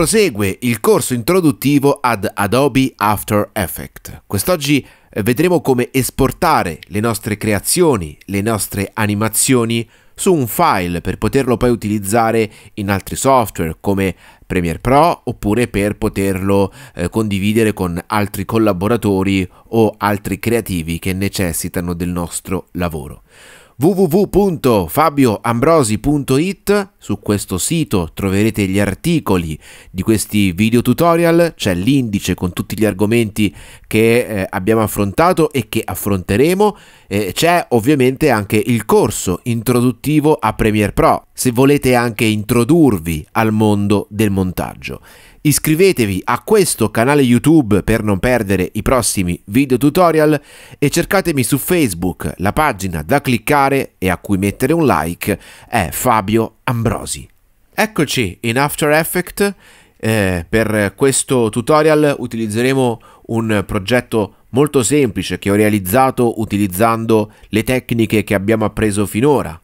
prosegue il corso introduttivo ad Adobe After Effects. Quest'oggi eh, vedremo come esportare le nostre creazioni, le nostre animazioni su un file per poterlo poi utilizzare in altri software come Premiere Pro oppure per poterlo eh, condividere con altri collaboratori o altri creativi che necessitano del nostro lavoro www.fabioambrosi.it, su questo sito troverete gli articoli di questi video tutorial, c'è l'indice con tutti gli argomenti che eh, abbiamo affrontato e che affronteremo, eh, c'è ovviamente anche il corso introduttivo a Premiere Pro, se volete anche introdurvi al mondo del montaggio. Iscrivetevi a questo canale YouTube per non perdere i prossimi video tutorial e cercatemi su Facebook, la pagina da cliccare e a cui mettere un like è Fabio Ambrosi. Eccoci in After Effects, eh, per questo tutorial utilizzeremo un progetto molto semplice che ho realizzato utilizzando le tecniche che abbiamo appreso finora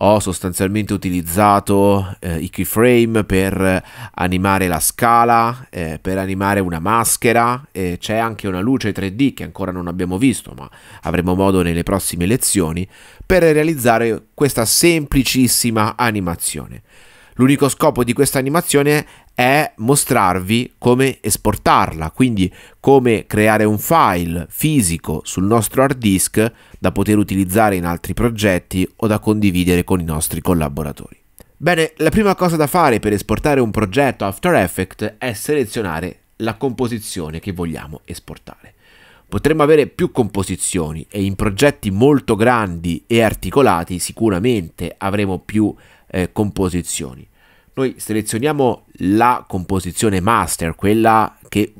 ho sostanzialmente utilizzato eh, i keyframe per animare la scala, eh, per animare una maschera, eh, c'è anche una luce 3D che ancora non abbiamo visto ma avremo modo nelle prossime lezioni per realizzare questa semplicissima animazione. L'unico scopo di questa animazione è mostrarvi come esportarla, quindi come creare un file fisico sul nostro hard disk da poter utilizzare in altri progetti o da condividere con i nostri collaboratori. Bene, la prima cosa da fare per esportare un progetto After Effects è selezionare la composizione che vogliamo esportare. Potremmo avere più composizioni e in progetti molto grandi e articolati sicuramente avremo più eh, composizioni. Noi selezioniamo la composizione master, quella che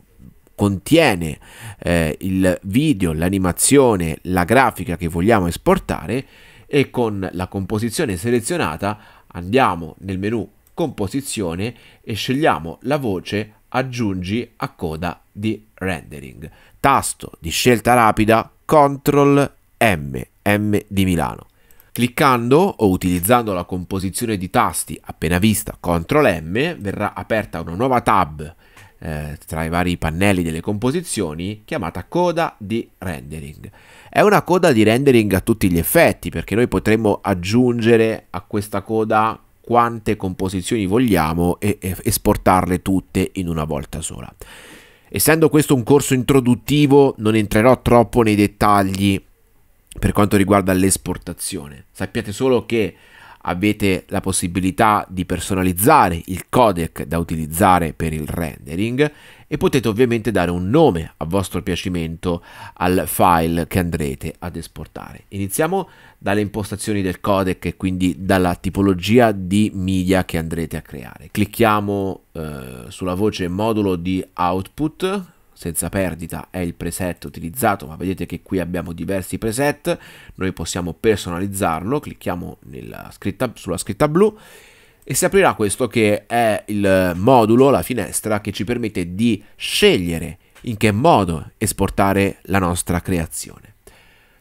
contiene eh, il video, l'animazione, la grafica che vogliamo esportare e con la composizione selezionata andiamo nel menu composizione e scegliamo la voce aggiungi a coda di rendering. Tasto di scelta rapida CTRL M, M di Milano. Cliccando o utilizzando la composizione di tasti appena vista CTRL M verrà aperta una nuova tab eh, tra i vari pannelli delle composizioni chiamata coda di rendering. È una coda di rendering a tutti gli effetti perché noi potremmo aggiungere a questa coda quante composizioni vogliamo e, e esportarle tutte in una volta sola. Essendo questo un corso introduttivo non entrerò troppo nei dettagli per quanto riguarda l'esportazione. Sappiate solo che avete la possibilità di personalizzare il codec da utilizzare per il rendering e potete ovviamente dare un nome a vostro piacimento al file che andrete ad esportare. Iniziamo dalle impostazioni del codec e quindi dalla tipologia di media che andrete a creare. Clicchiamo eh, sulla voce modulo di output senza perdita è il preset utilizzato, ma vedete che qui abbiamo diversi preset, noi possiamo personalizzarlo, clicchiamo scritta, sulla scritta blu e si aprirà questo che è il modulo, la finestra che ci permette di scegliere in che modo esportare la nostra creazione.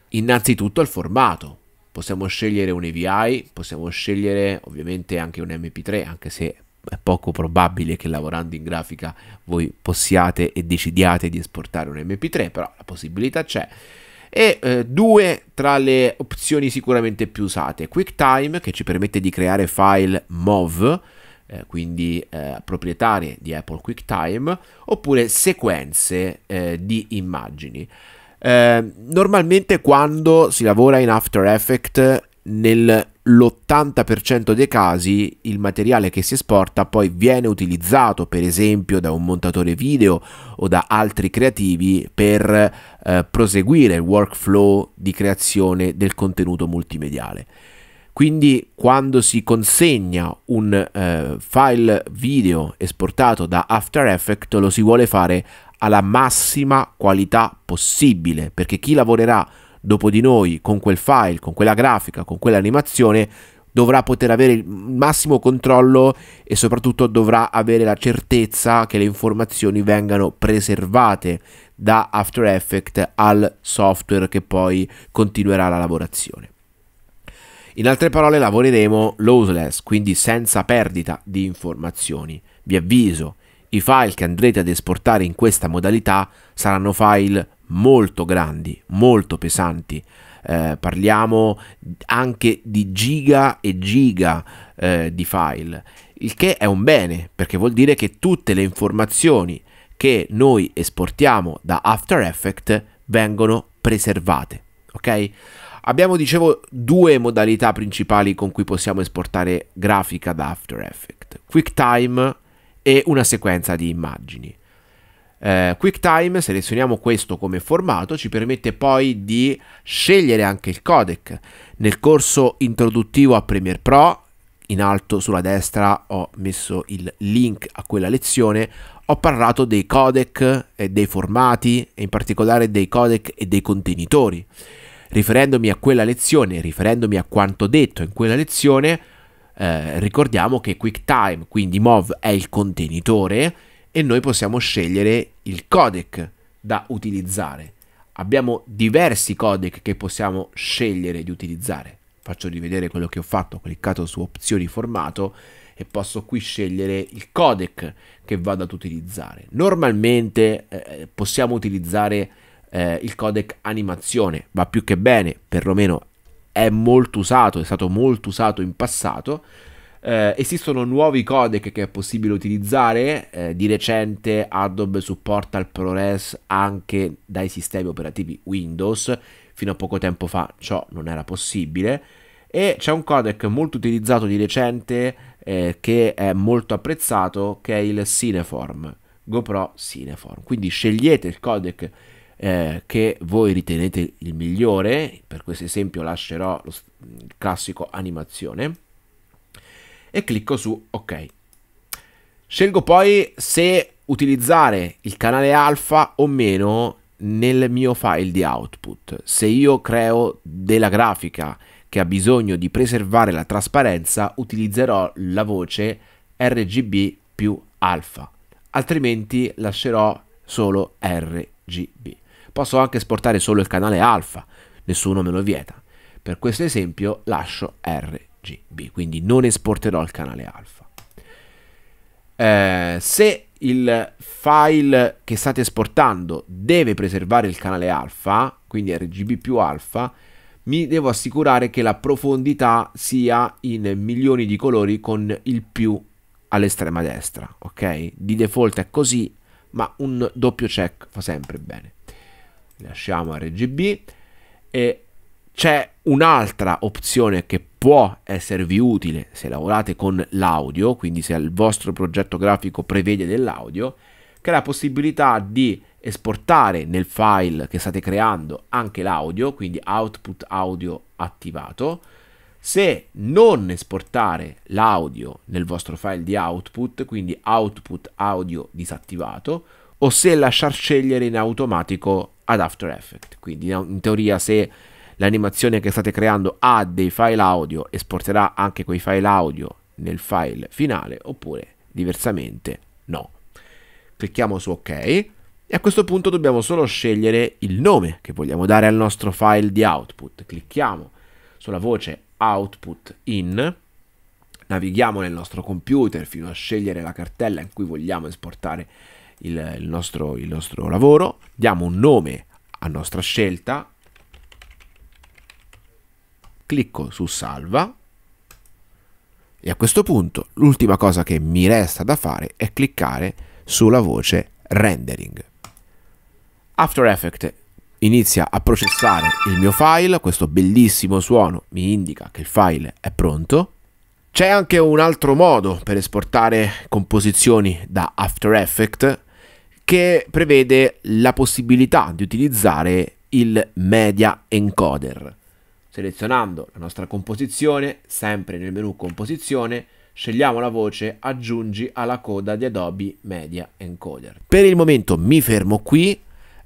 Innanzitutto il formato, possiamo scegliere un EVI, possiamo scegliere ovviamente anche un MP3, anche se è poco probabile che lavorando in grafica voi possiate e decidiate di esportare un MP3, però la possibilità c'è. E eh, due tra le opzioni sicuramente più usate, QuickTime che ci permette di creare file MOV, eh, quindi eh, proprietarie di Apple QuickTime, oppure sequenze eh, di immagini. Eh, normalmente quando si lavora in After Effects nell'80% dei casi il materiale che si esporta poi viene utilizzato per esempio da un montatore video o da altri creativi per eh, proseguire il workflow di creazione del contenuto multimediale. Quindi quando si consegna un eh, file video esportato da After Effects lo si vuole fare alla massima qualità possibile perché chi lavorerà dopo di noi con quel file, con quella grafica, con quell'animazione, dovrà poter avere il massimo controllo e soprattutto dovrà avere la certezza che le informazioni vengano preservate da After Effects al software che poi continuerà la lavorazione. In altre parole lavoreremo lossless, quindi senza perdita di informazioni. Vi avviso, i file che andrete ad esportare in questa modalità saranno file molto grandi, molto pesanti. Eh, parliamo anche di giga e giga eh, di file, il che è un bene perché vuol dire che tutte le informazioni che noi esportiamo da After Effects vengono preservate. Ok? Abbiamo, dicevo, due modalità principali con cui possiamo esportare grafica da After Effects: QuickTime e una sequenza di immagini. Eh, QuickTime, selezioniamo questo come formato, ci permette poi di scegliere anche il codec. Nel corso introduttivo a Premiere Pro, in alto sulla destra ho messo il link a quella lezione, ho parlato dei codec e dei formati, e in particolare dei codec e dei contenitori. Riferendomi a quella lezione, riferendomi a quanto detto in quella lezione, eh, ricordiamo che QuickTime, quindi MOV, è il contenitore e noi possiamo scegliere il codec da utilizzare. Abbiamo diversi codec che possiamo scegliere di utilizzare. Faccio rivedere quello che ho fatto, ho cliccato su opzioni formato e posso qui scegliere il codec che vado ad utilizzare. Normalmente eh, eh possiamo utilizzare eh, il codec animazione, va più che bene, perlomeno è molto usato, è stato molto usato in passato eh, esistono nuovi codec che è possibile utilizzare, eh, di recente Adobe supporta il ProRes anche dai sistemi operativi Windows, fino a poco tempo fa ciò non era possibile e c'è un codec molto utilizzato di recente eh, che è molto apprezzato che è il Cineform, GoPro Cineform. Quindi scegliete il codec eh, che voi ritenete il migliore, per questo esempio lascerò lo classico animazione e clicco su ok. Scelgo poi se utilizzare il canale alfa o meno nel mio file di output. Se io creo della grafica che ha bisogno di preservare la trasparenza, utilizzerò la voce RGB più alfa, altrimenti lascerò solo RGB. Posso anche esportare solo il canale alfa, nessuno me lo vieta. Per questo esempio lascio RGB. RGB, quindi non esporterò al canale alfa. Eh, se il file che state esportando deve preservare il canale alfa, quindi RGB più alfa, mi devo assicurare che la profondità sia in milioni di colori con il più all'estrema destra, ok? Di default è così, ma un doppio check fa sempre bene. Lasciamo RGB e c'è un'altra opzione che può esservi utile se lavorate con l'audio, quindi se il vostro progetto grafico prevede dell'audio, che è la possibilità di esportare nel file che state creando anche l'audio, quindi output audio attivato. Se non esportare l'audio nel vostro file di output, quindi output audio disattivato, o se lasciar scegliere in automatico ad After Effects. Quindi in teoria se l'animazione che state creando ha dei file audio, esporterà anche quei file audio nel file finale oppure diversamente no. Clicchiamo su ok e a questo punto dobbiamo solo scegliere il nome che vogliamo dare al nostro file di output. Clicchiamo sulla voce output in navighiamo nel nostro computer fino a scegliere la cartella in cui vogliamo esportare il, il, nostro, il nostro lavoro, diamo un nome a nostra scelta, clicco su salva e a questo punto l'ultima cosa che mi resta da fare è cliccare sulla voce rendering. After Effects inizia a processare il mio file, questo bellissimo suono mi indica che il file è pronto. C'è anche un altro modo per esportare composizioni da After Effects che prevede la possibilità di utilizzare il media encoder. Selezionando la nostra composizione, sempre nel menu composizione, scegliamo la voce aggiungi alla coda di Adobe Media Encoder. Per il momento mi fermo qui,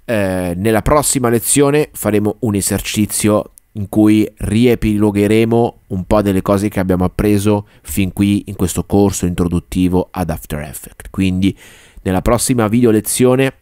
eh, nella prossima lezione faremo un esercizio in cui riepilogheremo un po' delle cose che abbiamo appreso fin qui in questo corso introduttivo ad After Effects. Quindi nella prossima video lezione,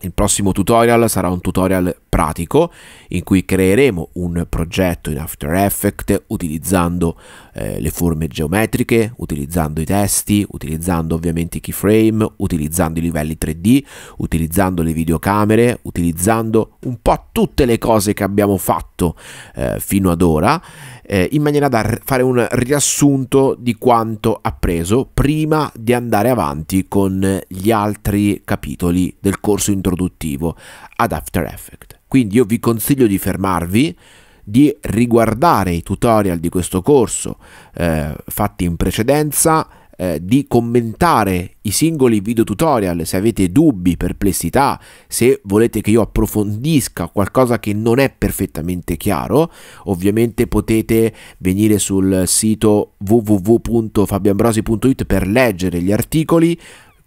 il prossimo tutorial sarà un tutorial pratico in cui creeremo un progetto in After Effects utilizzando eh, le forme geometriche, utilizzando i testi, utilizzando ovviamente i keyframe, utilizzando i livelli 3D, utilizzando le videocamere, utilizzando un po' tutte le cose che abbiamo fatto eh, fino ad ora eh, in maniera da fare un riassunto di quanto appreso prima di andare avanti con gli altri capitoli del corso introduttivo ad After Effects. Quindi io vi consiglio di fermarvi, di riguardare i tutorial di questo corso eh, fatti in precedenza, eh, di commentare i singoli video tutorial se avete dubbi, perplessità, se volete che io approfondisca qualcosa che non è perfettamente chiaro, ovviamente potete venire sul sito www.fabiambrosi.it per leggere gli articoli,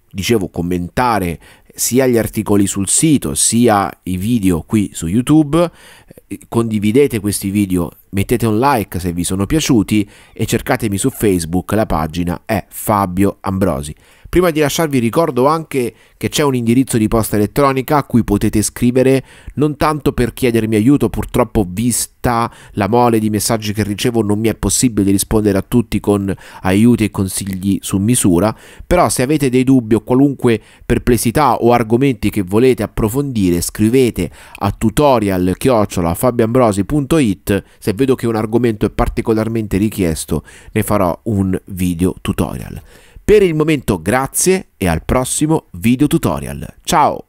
dicevo commentare sia gli articoli sul sito sia i video qui su YouTube, condividete questi video Mettete un like se vi sono piaciuti e cercatemi su Facebook, la pagina è Fabio Ambrosi. Prima di lasciarvi ricordo anche che c'è un indirizzo di posta elettronica a cui potete scrivere non tanto per chiedermi aiuto, purtroppo vista la mole di messaggi che ricevo non mi è possibile rispondere a tutti con aiuti e consigli su misura, però se avete dei dubbi o qualunque perplessità o argomenti che volete approfondire scrivete a tutorial-fabiambrosi.it se vedo che un argomento è particolarmente richiesto, ne farò un video tutorial. Per il momento grazie e al prossimo video tutorial. Ciao!